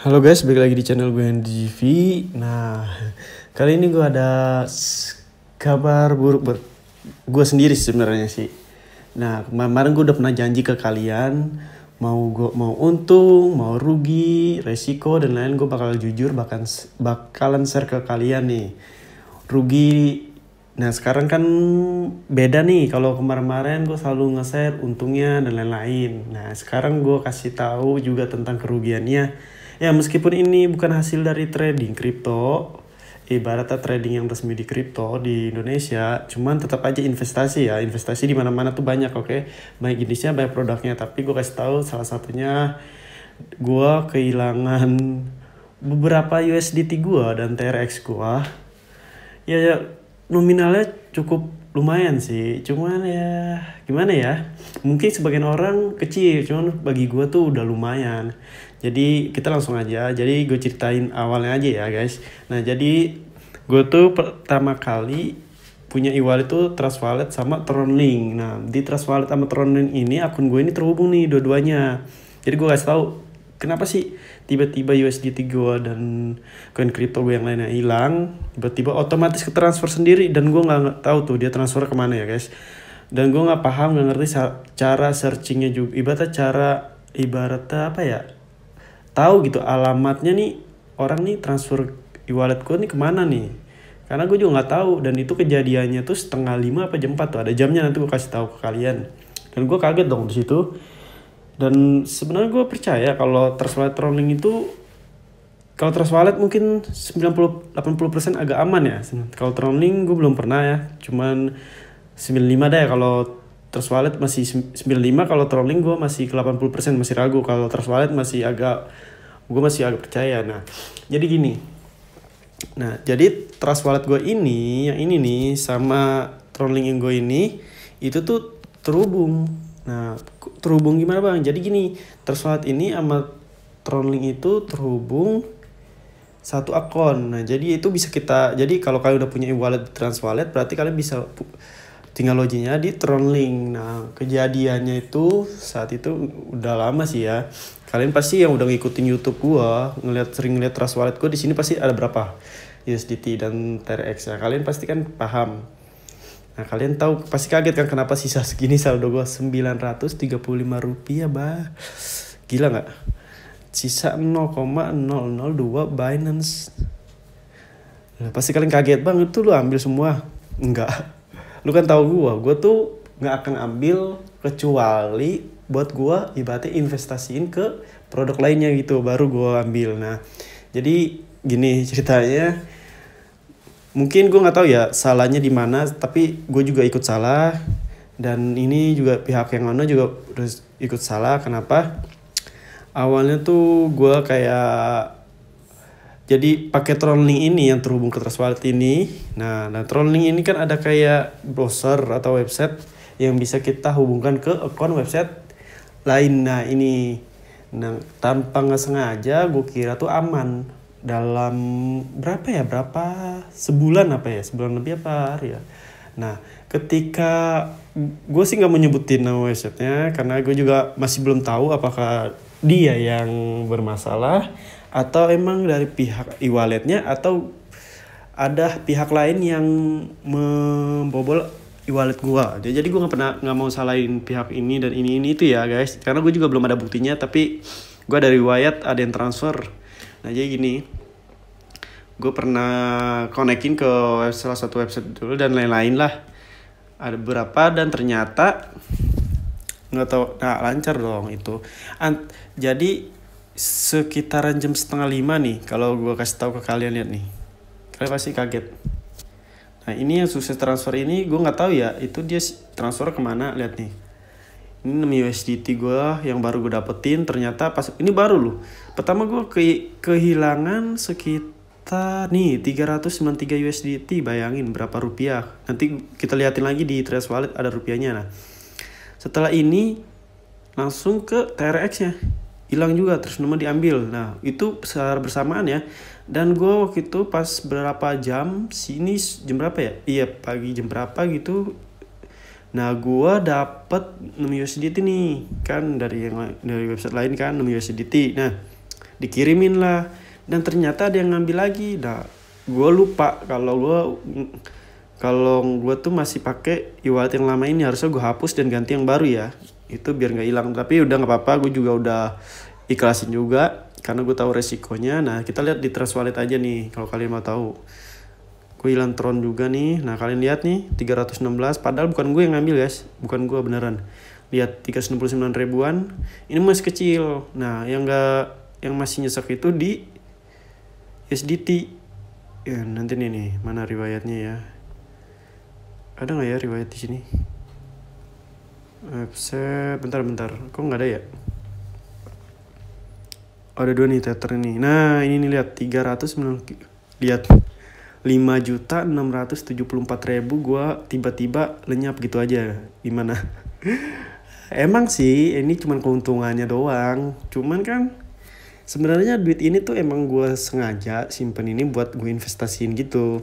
Halo guys, balik lagi di channel gue NDGV Nah, kali ini gue ada kabar buruk ber gue sendiri sebenarnya sih Nah, kemarin gue udah pernah janji ke kalian Mau gue mau untung, mau rugi, resiko dan lain gue bakal jujur bahkan bakalan share ke kalian nih Rugi Nah sekarang kan beda nih kalau kemarin-kemarin gue selalu nge-share untungnya dan lain-lain. Nah sekarang gue kasih tahu juga tentang kerugiannya Ya meskipun ini bukan hasil dari trading kripto, ibaratnya trading yang resmi di kripto di Indonesia, cuman tetap aja investasi ya, investasi di mana-mana tuh banyak oke, okay? baik jenisnya banyak produknya, tapi gue kasih tahu salah satunya gue kehilangan beberapa USDT gue dan TRX gue, ya, ya nominalnya cukup lumayan sih cuman ya gimana ya mungkin sebagian orang kecil cuman bagi gue tuh udah lumayan jadi kita langsung aja. Jadi gue ceritain awalnya aja ya guys. Nah jadi gue tuh pertama kali punya e itu Trust Wallet sama Tron Link. Nah di Trust Wallet sama Link ini akun gue ini terhubung nih dua-duanya. Jadi gue kasih tahu kenapa sih tiba-tiba USDT gue dan koin kripto gue yang lainnya hilang tiba-tiba otomatis ke transfer sendiri dan gue nggak tahu tuh dia transfer kemana ya guys dan gue nggak paham nggak ngerti cara searchingnya juga ibaratnya cara ibaratnya apa ya tahu gitu alamatnya nih orang nih transfer e-wallet gue nih kemana nih karena gue juga nggak tahu dan itu kejadiannya tuh setengah lima apa jam empat tuh ada jamnya nanti gue kasih tahu ke kalian dan gue kaget dong di situ dan sebenarnya gue percaya kalau transfer rolling itu kalau trust wallet mungkin 90 80% agak aman ya. Kalau trolling gue belum pernah ya. Cuman 95 deh kalau Trust Wallet masih 95 kalau trolling gue masih ke 80% masih ragu kalau Trust Wallet masih agak gue masih agak percaya nah jadi gini nah jadi Trust Wallet gue ini yang ini nih sama trolling yang gue ini itu tuh terhubung nah terhubung gimana bang jadi gini Trust Wallet ini sama trolling itu terhubung satu akun nah jadi itu bisa kita jadi kalau kalian udah punya wallet trans wallet berarti kalian bisa tinggal lojinya di Tronlink. Nah, kejadiannya itu saat itu udah lama sih ya. Kalian pasti yang udah ngikutin YouTube gua, ngeliat sering ngeliat Trust Wallet gua di sini pasti ada berapa USDT dan TRX ya. Nah, kalian pasti kan paham. Nah, kalian tahu pasti kaget kan kenapa sisa segini saldo gua 935 rupiah, bah. Gila nggak? Sisa 0,002 Binance. Nah, pasti kalian kaget, banget tuh lu ambil semua. Enggak lu kan tahu gue gue tuh nggak akan ambil kecuali buat gue ibaratnya investasiin ke produk lainnya gitu baru gue ambil nah jadi gini ceritanya mungkin gue nggak tahu ya salahnya di mana tapi gue juga ikut salah dan ini juga pihak yang mana juga harus ikut salah kenapa awalnya tuh gue kayak jadi pakai trolling ini yang terhubung ke Trustwallet ini. Nah, nah trolling ini kan ada kayak browser atau website yang bisa kita hubungkan ke akun website lain. Nah, ini nah, tanpa nggak sengaja gue kira tuh aman dalam berapa ya berapa sebulan apa ya sebulan lebih apa hari ya nah ketika gue sih nggak menyebutin nama websitenya karena gue juga masih belum tahu apakah dia yang bermasalah atau emang dari pihak e-walletnya atau ada pihak lain yang membobol e-wallet gua jadi gua nggak pernah nggak mau salahin pihak ini dan ini ini itu ya guys karena gue juga belum ada buktinya tapi gua dari riwayat ada yang transfer nah jadi gini gue pernah konekin ke salah satu website dulu dan lain-lain lah ada berapa dan ternyata nggak tahu nah lancar dong itu And, jadi sekitaran jam setengah lima nih kalau gue kasih tahu ke kalian lihat nih kalian pasti kaget nah ini yang sukses transfer ini gue nggak tahu ya itu dia transfer kemana lihat nih ini 6 USDT gue yang baru gue dapetin ternyata pas ini baru loh pertama gue ke, kehilangan sekitar nih 393 USDT bayangin berapa rupiah nanti kita liatin lagi di Trust Wallet ada rupiahnya nah setelah ini langsung ke TRX nya hilang juga terus nomor diambil nah itu secara bersamaan ya dan gue waktu itu pas berapa jam sini jam berapa ya iya pagi jam berapa gitu nah gue dapet 6 USDT nih kan dari yang dari website lain kan 6 USDT nah dikirimin lah dan ternyata ada yang ngambil lagi nah gue lupa kalau gue kalau gue tuh masih pakai e yang lama ini harusnya gue hapus dan ganti yang baru ya itu biar nggak hilang tapi udah nggak apa-apa gue juga udah ikhlasin juga karena gue tahu resikonya nah kita lihat di trust wallet aja nih kalau kalian mau tahu gue hilang tron juga nih nah kalian lihat nih 316 padahal bukan gue yang ngambil guys bukan gue beneran lihat 369 ribuan ini masih kecil nah yang enggak yang masih nyesek itu di SDT ya nanti nih nih mana riwayatnya ya ada nggak ya riwayat di sini Website, eh, bentar bentar, kok nggak ada ya? Oh, ada dua nih tether ini. Nah, ini nih lihat 390 lihat 5 juta 674 ribu gua tiba-tiba lenyap gitu aja. Gimana? Emang sih ini cuman keuntungannya doang. Cuman kan sebenarnya duit ini tuh emang gua sengaja simpen ini buat gue investasiin gitu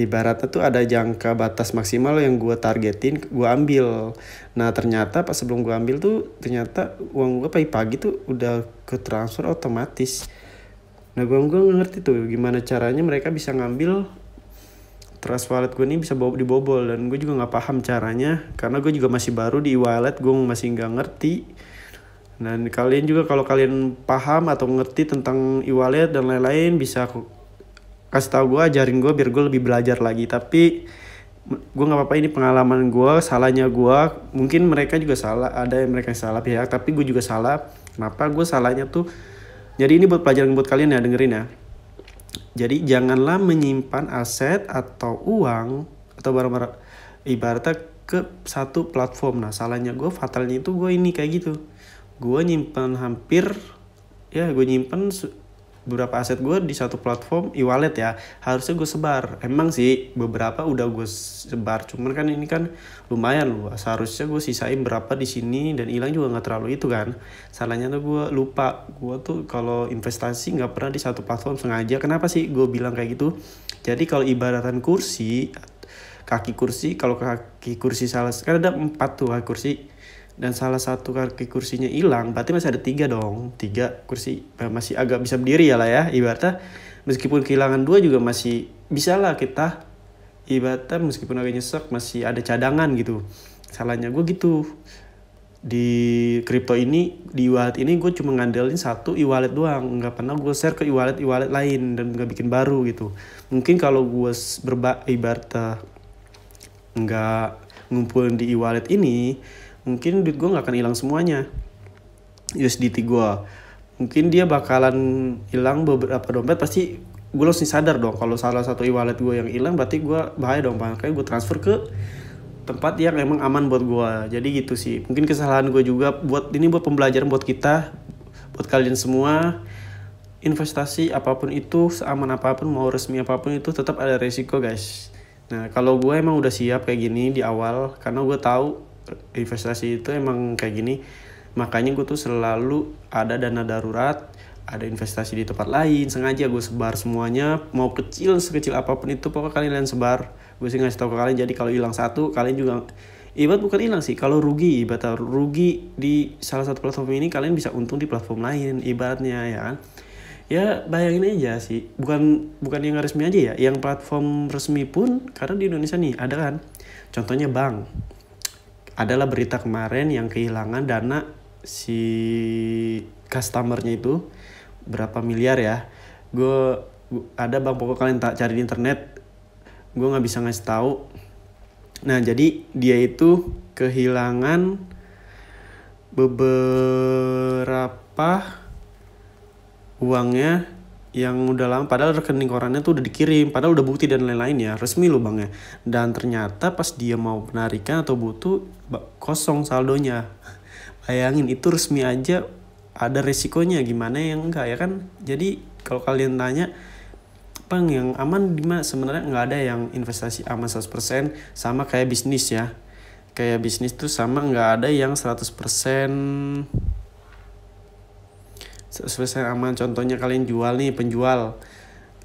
ibaratnya tuh ada jangka batas maksimal yang gue targetin gue ambil nah ternyata pas sebelum gue ambil tuh ternyata uang gue pagi-pagi tuh udah ke transfer otomatis nah gue gue ngerti tuh gimana caranya mereka bisa ngambil trust wallet gue ini bisa bawa dibobol dan gue juga nggak paham caranya karena gue juga masih baru di wallet gue masih nggak ngerti dan kalian juga kalau kalian paham atau ngerti tentang e-wallet dan lain-lain bisa kasih tau gue ajarin gue biar gue lebih belajar lagi tapi gue nggak apa-apa ini pengalaman gue salahnya gue mungkin mereka juga salah ada yang mereka yang salah pihak tapi gue juga salah kenapa gue salahnya tuh jadi ini buat pelajaran buat kalian ya dengerin ya jadi janganlah menyimpan aset atau uang atau barang-barang ibaratnya ke satu platform nah salahnya gue fatalnya itu gue ini kayak gitu gue nyimpan hampir ya gue nyimpan beberapa aset gue di satu platform e-wallet ya harusnya gue sebar emang sih beberapa udah gue sebar cuman kan ini kan lumayan lu seharusnya gue sisain berapa di sini dan hilang juga nggak terlalu itu kan salahnya tuh gue lupa gue tuh kalau investasi nggak pernah di satu platform sengaja kenapa sih gue bilang kayak gitu jadi kalau ibaratan kursi kaki kursi kalau kaki kursi salah kan ada empat tuh kaki kursi dan salah satu kaki kursinya hilang berarti masih ada tiga dong tiga kursi eh, masih agak bisa berdiri ya lah ya ibaratnya meskipun kehilangan dua juga masih bisa lah kita ibaratnya meskipun agak nyesek masih ada cadangan gitu salahnya gue gitu di kripto ini di wallet ini gue cuma ngandelin satu e-wallet doang nggak pernah gue share ke e-wallet e-wallet lain dan nggak bikin baru gitu mungkin kalau gue berba ibarat nggak ngumpulin di e-wallet ini mungkin duit gue nggak akan hilang semuanya USDT gue mungkin dia bakalan hilang beberapa dompet pasti gue langsung sadar dong kalau salah satu e-wallet gue yang hilang berarti gue bahaya dong makanya gue transfer ke tempat yang emang aman buat gue jadi gitu sih mungkin kesalahan gue juga buat ini buat pembelajaran buat kita buat kalian semua investasi apapun itu seaman apapun mau resmi apapun itu tetap ada resiko guys nah kalau gue emang udah siap kayak gini di awal karena gue tahu investasi itu emang kayak gini makanya gue tuh selalu ada dana darurat ada investasi di tempat lain sengaja gue sebar semuanya mau kecil sekecil apapun itu pokoknya kalian sebar gue sih ngasih tau ke kalian jadi kalau hilang satu kalian juga Ibat bukan hilang sih, kalau rugi, ibarat rugi di salah satu platform ini kalian bisa untung di platform lain, ibaratnya ya kan? Ya bayangin aja sih, bukan bukan yang resmi aja ya, yang platform resmi pun karena di Indonesia nih ada kan. Contohnya bank, adalah berita kemarin yang kehilangan dana si customernya itu berapa miliar ya gue ada bang pokok kalian tak cari di internet gue nggak bisa ngasih tahu nah jadi dia itu kehilangan beberapa uangnya yang udah lama padahal rekening korannya tuh udah dikirim padahal udah bukti dan lain-lain ya resmi loh ya dan ternyata pas dia mau penarikan atau butuh kosong saldonya bayangin itu resmi aja ada resikonya gimana yang enggak ya kan jadi kalau kalian tanya Bang yang aman gimana sebenarnya nggak ada yang investasi aman 100% sama kayak bisnis ya kayak bisnis tuh sama nggak ada yang 100% selesai aman contohnya kalian jual nih penjual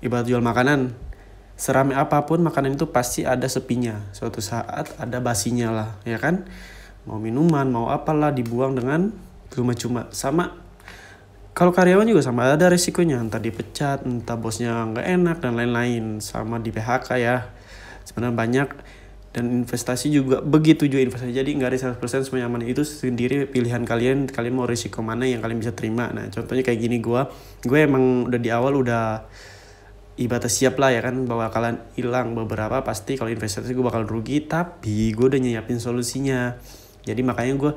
ibarat jual makanan serame apapun makanan itu pasti ada sepinya suatu saat ada basinya lah ya kan mau minuman mau apalah dibuang dengan cuma-cuma sama kalau karyawan juga sama ada resikonya entah dipecat entah bosnya nggak enak dan lain-lain sama di PHK ya sebenarnya banyak dan investasi juga begitu juga investasi jadi nggak ada 100% semuanya aman itu sendiri pilihan kalian kalian mau risiko mana yang kalian bisa terima nah contohnya kayak gini gue gue emang udah di awal udah ibarat siap lah ya kan bahwa kalian hilang beberapa pasti kalau investasi gue bakal rugi tapi gue udah nyiapin solusinya jadi makanya gue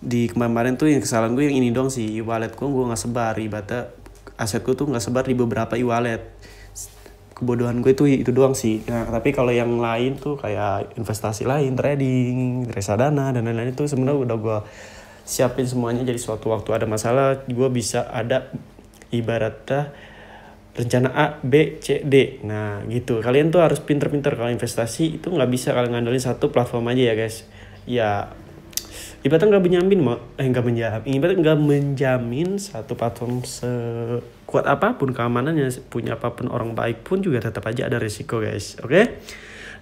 di kemarin tuh yang kesalahan gue yang ini dong sih e-wallet gue gue nggak sebar ibadah asetku tuh nggak sebar di beberapa e-wallet kebodohan gue itu itu doang sih. Nah, tapi kalau yang lain tuh kayak investasi lain, trading, reksadana dan lain-lain itu sebenarnya udah gue siapin semuanya jadi suatu waktu ada masalah gue bisa ada ibaratnya rencana A, B, C, D. Nah gitu, kalian tuh harus pinter-pinter kalau investasi itu nggak bisa kalian ngandelin satu platform aja ya guys. Ya Ibaratnya nggak menjamin mau eh nggak menjamin ibaratnya nggak menjamin satu platform sekuat apapun keamanannya punya apapun orang baik pun juga tetap aja ada resiko, guys oke okay?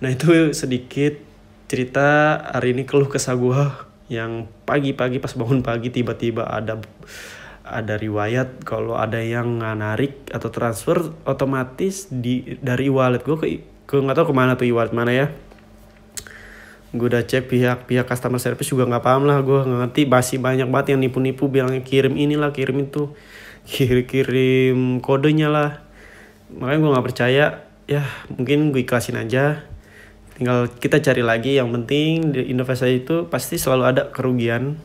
nah itu sedikit cerita hari ini keluh kesah gue yang pagi-pagi pas bangun pagi tiba-tiba ada ada riwayat kalau ada yang narik atau transfer otomatis di dari wallet gue ke ke nggak tahu kemana tuh wallet mana ya gue udah cek pihak pihak customer service juga nggak paham lah gue nggak ngerti masih banyak banget yang nipu-nipu bilangnya kirim inilah kirim itu kirim kirim kodenya lah makanya gue nggak percaya ya mungkin gue ikhlasin aja tinggal kita cari lagi yang penting di investasi itu pasti selalu ada kerugian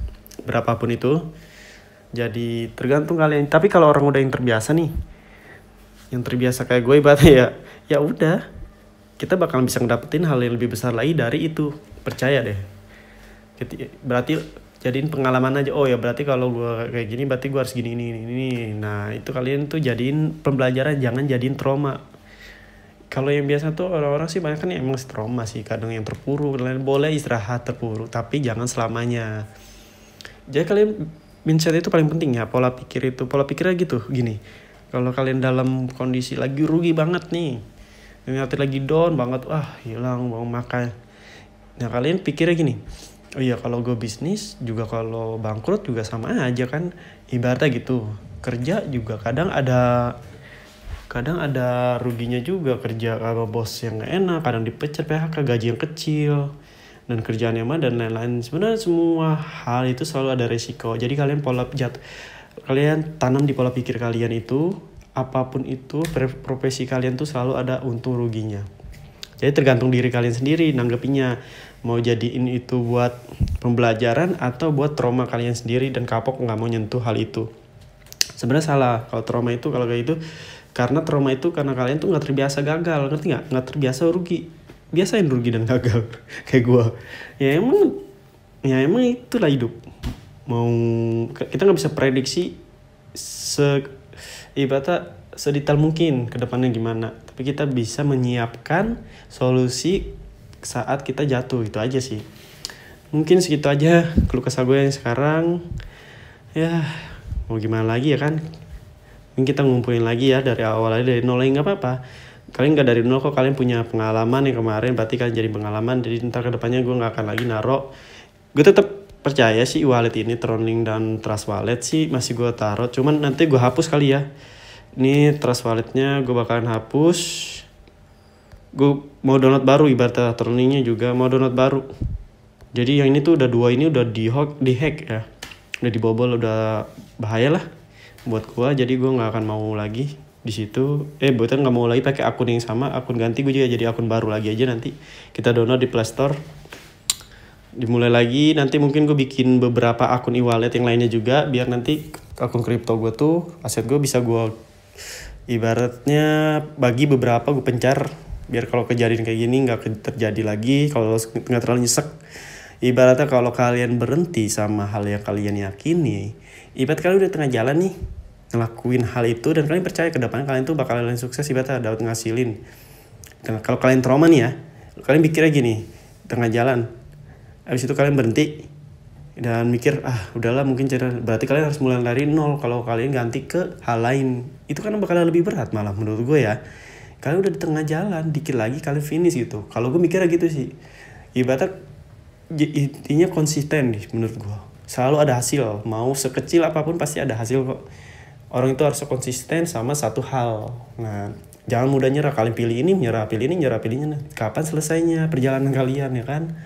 berapapun itu jadi tergantung kalian tapi kalau orang udah yang terbiasa nih yang terbiasa kayak gue ibaratnya ya ya udah kita bakal bisa ngedapetin hal yang lebih besar lagi dari itu percaya deh berarti jadiin pengalaman aja oh ya berarti kalau gue kayak gini berarti gue harus gini ini ini, nah itu kalian tuh jadiin pembelajaran jangan jadiin trauma kalau yang biasa tuh orang-orang sih banyak kan ya emang trauma sih kadang yang terpuruk kalian boleh istirahat terpuruk tapi jangan selamanya jadi kalian mindset itu paling penting ya pola pikir itu pola pikirnya gitu gini kalau kalian dalam kondisi lagi rugi banget nih ini nanti lagi down banget wah hilang mau makan nah kalian pikirnya gini oh iya kalau gue bisnis juga kalau bangkrut juga sama aja kan ibaratnya gitu kerja juga kadang ada kadang ada ruginya juga kerja kalau bos yang gak enak kadang dipecat PHK gaji yang kecil dan kerjaan yang mana dan lain-lain sebenarnya semua hal itu selalu ada resiko jadi kalian pola jat kalian tanam di pola pikir kalian itu apapun itu profesi kalian tuh selalu ada untung ruginya jadi tergantung diri kalian sendiri nanggepinya mau jadiin itu buat pembelajaran atau buat trauma kalian sendiri dan kapok nggak mau nyentuh hal itu sebenarnya salah kalau trauma itu kalau kayak itu karena trauma itu karena kalian tuh nggak terbiasa gagal ngerti nggak nggak terbiasa rugi biasain rugi dan gagal kayak gue ya emang ya emang itulah hidup mau kita nggak bisa prediksi se ibaratnya sedetail mungkin ke depannya gimana tapi kita bisa menyiapkan solusi saat kita jatuh itu aja sih mungkin segitu aja keluh kesah gue yang sekarang ya mau gimana lagi ya kan mungkin kita ngumpulin lagi ya dari awal aja dari nol ya, nggak apa-apa kalian nggak dari nol kok kalian punya pengalaman yang kemarin berarti kalian jadi pengalaman jadi ntar kedepannya gue nggak akan lagi narok. gue tetap percaya sih wallet ini Tronlink dan Trust Wallet sih masih gue taruh cuman nanti gue hapus kali ya ini Trust Walletnya gue bakalan hapus gue mau download baru ibaratnya Tronlinknya juga mau download baru jadi yang ini tuh udah dua ini udah di hack di hack ya udah dibobol udah bahaya lah buat gue jadi gue nggak akan mau lagi di situ eh bukan nggak mau lagi pakai akun yang sama akun ganti gue juga jadi akun baru lagi aja nanti kita download di Play Store dimulai lagi nanti mungkin gue bikin beberapa akun e-wallet yang lainnya juga biar nanti akun kripto gue tuh aset gue bisa gue ibaratnya bagi beberapa gue pencar biar kalau kejadian kayak gini nggak terjadi lagi kalau nggak terlalu nyesek ibaratnya kalau kalian berhenti sama hal yang kalian yakini ibarat kalian udah tengah jalan nih ngelakuin hal itu dan kalian percaya ke depan kalian tuh bakal kalian sukses ibaratnya dapat ngasilin nah, kalau kalian trauma nih ya kalian pikirnya gini tengah jalan habis itu kalian berhenti dan mikir ah udahlah mungkin cara berarti kalian harus mulai dari nol kalau kalian ganti ke hal lain itu kan bakalan lebih berat malah menurut gue ya kalian udah di tengah jalan dikit lagi kalian finish gitu kalau gue mikirnya gitu sih ibaratnya intinya konsisten nih menurut gue selalu ada hasil mau sekecil apapun pasti ada hasil kok orang itu harus konsisten sama satu hal nah jangan mudah nyerah kalian pilih ini nyerah pilih ini nyerah pilihnya kapan selesainya perjalanan kalian ya kan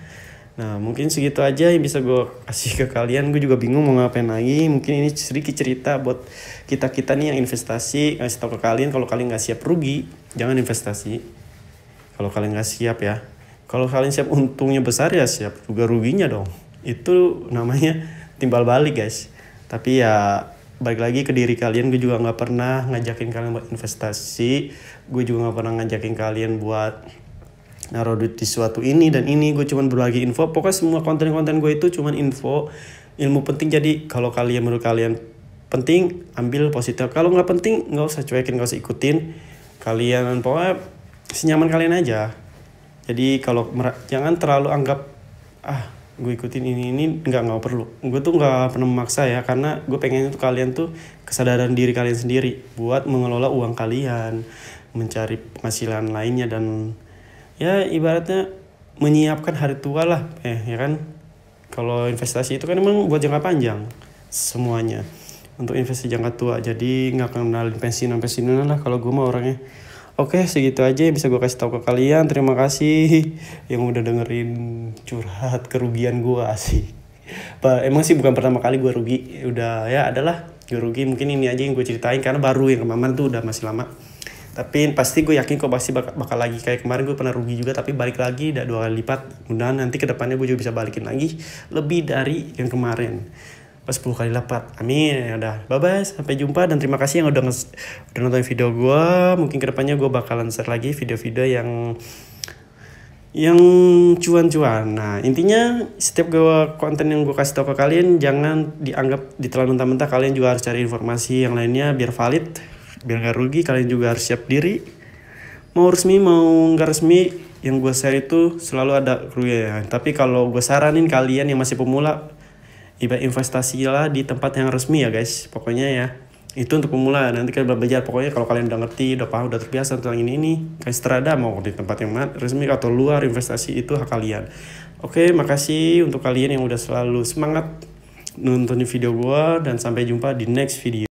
Nah mungkin segitu aja yang bisa gue kasih ke kalian. Gue juga bingung mau ngapain lagi. Mungkin ini sedikit cerita buat kita-kita nih yang investasi. Kasih tau ke kalian kalau kalian nggak siap rugi, jangan investasi. Kalau kalian nggak siap ya. Kalau kalian siap untungnya besar ya siap juga ruginya dong. Itu namanya timbal balik guys. Tapi ya balik lagi ke diri kalian. Gue juga nggak pernah ngajakin kalian buat investasi. Gue juga nggak pernah ngajakin kalian buat naruh duit di suatu ini dan ini gue cuman berbagi info pokoknya semua konten-konten gue itu cuman info ilmu penting jadi kalau kalian menurut kalian penting ambil positif kalau nggak penting nggak usah cuekin nggak usah ikutin kalian pokoknya senyaman kalian aja jadi kalau jangan terlalu anggap ah gue ikutin ini ini nggak nggak perlu gue tuh nggak pernah memaksa ya karena gue pengen tuh kalian tuh kesadaran diri kalian sendiri buat mengelola uang kalian mencari penghasilan lainnya dan ya ibaratnya menyiapkan hari tua lah eh, ya kan kalau investasi itu kan emang buat jangka panjang semuanya untuk investasi jangka tua jadi nggak kenalin pensiunan pensiunan lah kalau gue mah orangnya Oke segitu aja yang bisa gue kasih tau ke kalian Terima kasih yang udah dengerin curhat kerugian gue sih Emang sih bukan pertama kali gue rugi Udah ya adalah gue rugi mungkin ini aja yang gue ceritain Karena baru yang kemarin tuh udah masih lama tapi pasti gue yakin kok pasti bakal, bakal lagi kayak kemarin gue pernah rugi juga tapi balik lagi udah dua kali lipat mudah nanti kedepannya gue juga bisa balikin lagi lebih dari yang kemarin pas 10 kali lipat amin ya udah bye bye sampai jumpa dan terima kasih yang udah udah nonton video gue mungkin kedepannya gue bakalan share lagi video-video yang yang cuan-cuan. Nah, intinya setiap gue konten yang gue kasih tau ke kalian jangan dianggap ditelan mentah-mentah kalian juga harus cari informasi yang lainnya biar valid biar nggak rugi kalian juga harus siap diri mau resmi mau nggak resmi yang gue share itu selalu ada kru ya tapi kalau gue saranin kalian yang masih pemula iba investasilah di tempat yang resmi ya guys pokoknya ya itu untuk pemula nanti kalian belajar pokoknya kalau kalian udah ngerti udah paham udah terbiasa tentang ini ini kalian strada mau di tempat yang resmi atau luar investasi itu hak kalian oke makasih untuk kalian yang udah selalu semangat nonton video gue dan sampai jumpa di next video